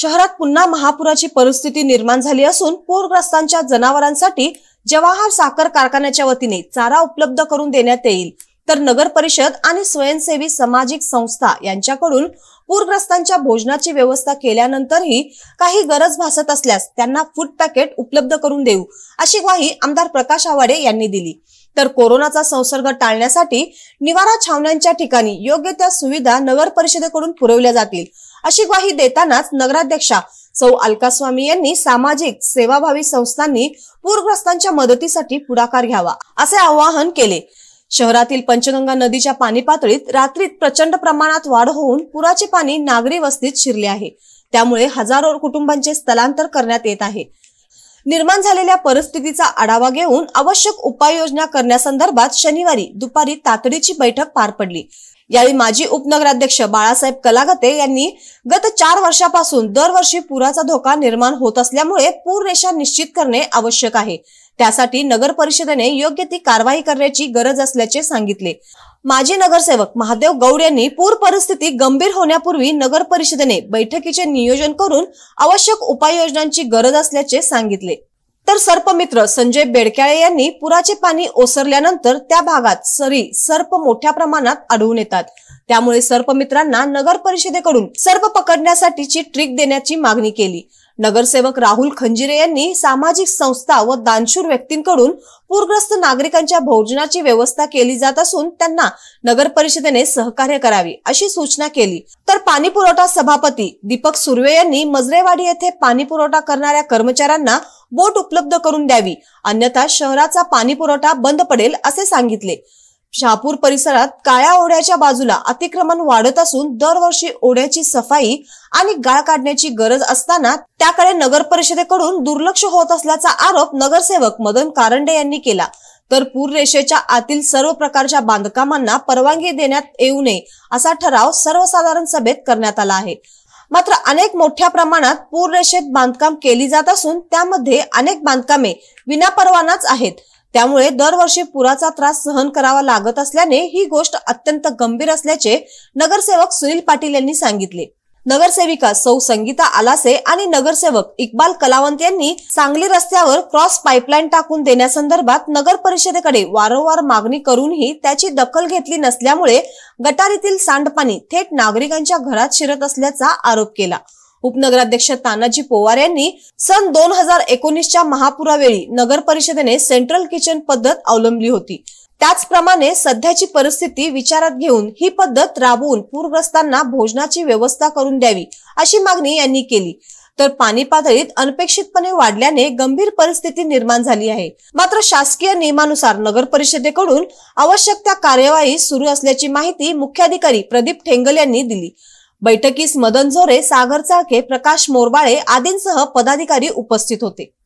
शहरात पुन्हा महापुराची परिस्थिती निर्माण झाली असून पूरग्रस्तांच्या जनावरांसाठी जवाहर साखर कारखान्याच्या वतीने चारा उपलब्ध करून देण्यात येईल तर नगर परिषद आणि स्वयंसेवी सामाजिक संस्था यांच्याकडून पूरग्रस्तांच्या भोजनाची व्यवस्था केल्यानंतरही काही गरज भासत असल्यास त्यांना फूड पॅकेट उपलब्ध करून देऊ अशी ग्वाही आमदार प्रकाश आवाडे यांनी दिली तर कोरोनाचा संसर्ग टाळण्यासाठी निवारा छावण्यांच्या ठिकाणी योग्य त्या सुविधा नगर परिषदेकडून पुरवल्या जातील अशी ग्वाही देतानाच नगराध्यक्षा सौ अलकास्वामी यांनी सामाजिक सेवाभावी संस्थांनी पूरग्रस्तांच्या मदतीसाठी पुढाकार घ्यावा असे आवाहन केले शहरातील पंचगंगा नदीच्या पाणी पातळीत रात्रीत प्रचंड प्रमाणात वाढ होऊन पुराचे पाणी नागरी वस्तीत शिरले आहे त्यामुळे हजारो कुटुंबांचे स्थलांतर करण्यात येत आहे निर्माण झालेल्या परिस्थितीचा आढावा घेऊन आवश्यक उपाययोजना करण्यासंदर्भात शनिवारी दुपारी तातडीची बैठक पार पडली यावेळी माजी उपनगराध्यक्ष बाळासाहेब कलागते यांनी गत चार वर्षापासून दरवर्षी पुराचा धोका निर्माण होत असल्यामुळे पूर रेषा निश्चित करणे आवश्यक आहे त्यासाठी नगर परिषदेने योग्य ती कारवाई करण्याची गरज असल्याचे सांगितले माजी नगरसेवक महादेव गौड यांनी पूर परिस्थिती गंभीर होण्यापूर्वी नगर परिषदेने बैठकीचे नियोजन करून आवश्यक उपाययोजनांची गरज असल्याचे सांगितले तर सर्पमित्र संजय बेडकाळे यांनी पुराचे पाणी ओसरल्यानंतर त्या भागात सरी सर्प मोठ्या प्रमाणात आढळून येतात त्यामुळे सर्पमित्रांना नगर परिषदेकडून सर्प पकडण्यासाठीची ट्रिक देण्याची मागणी केली नगरसेवक राहुल खंजिरे यांनी सामाजिक संस्था व दानशूर व्यक्तींकडून पूरग्रस्त नागरिकांच्या भोजनाची व्यवस्था केली जात असून त्यांना नगर परिषदेने सहकार्य करावी अशी सूचना केली तर पाणी पुरवठा सभापती दीपक सुर्वे यांनी मजरेवाडी येथे पाणी पुरवठा करणाऱ्या कर्मचाऱ्यांना बोट उपलब्ध करून द्यावी अन्यथा शहराचा पाणी पुरवठा बंद पडेल असे सांगितले शहापूर परिसरात काळ्या ओढ्याच्या बाजूला अतिक्रमण वाढत असून दरवर्षी ओढ्याची सफाई आणि गाळ काढण्याची गरज असताना त्याकडे नगर परिषदेकडून दुर्लक्ष होत असल्याचा आरोप नगरसेवक मदन कारंडे यांनी केला तर पूर रेषेच्या आतील सर्व प्रकारच्या बांधकामांना परवानगी देण्यात येऊ नये असा ठराव सर्वसाधारण सभेत करण्यात आला आहे मात्र अनेक मोठ्या प्रमाणात पूर रेषेत बांधकाम केली जात असून त्यामध्ये अनेक बांधकामे विनापरवानाच आहेत त्यामुळे दरवर्षी पुराचा त्रास सहन करावा लागत असल्याने ही गोष्ट अत्यंत गंभीर असल्याचे नगरसेवक सुनील पाटील यांनी सांगितले नगरसेविका सौ संगीता आलासे आणि नगरसेवक इक्बाल कलावंत यांनी सांगली रस्त्यावर क्रॉस पाईपलाईन टाकून देण्यासंदर्भात नगर परिषदेकडे वारंवार मागणी करूनही त्याची दखल घेतली नसल्यामुळे गटारीतील सांडपाणी थेट नागरिकांच्या घरात शिरत असल्याचा आरोप केला उपनगराध्यक्ष तानाजी पोवार यांनी सन दोन हजार एकोणीसच्या महापुरावेळी नगर परिषदेने सेंट्रल किचन पद्धत अवलंबली होती त्याचप्रमाणे सध्याची परिस्थिती विचारात घेऊन ही पद्धत राबवून पूरग्रस्तांना भोजनाची व्यवस्था करून द्यावी अशी मागणी यांनी केली तर पाणी पातळीत अनपेक्षितपणे वाढल्याने गंभीर परिस्थिती निर्माण झाली आहे मात्र शासकीय नियमानुसार नगर परिषदेकडून आवश्यक त्या कार्यवाही सुरू असल्याची माहिती मुख्याधिकारी प्रदीप ठेंगल यांनी दिली बैठकीस मदन झोरे सागर चाळके प्रकाश मोरबाळे आदींसह पदाधिकारी उपस्थित होते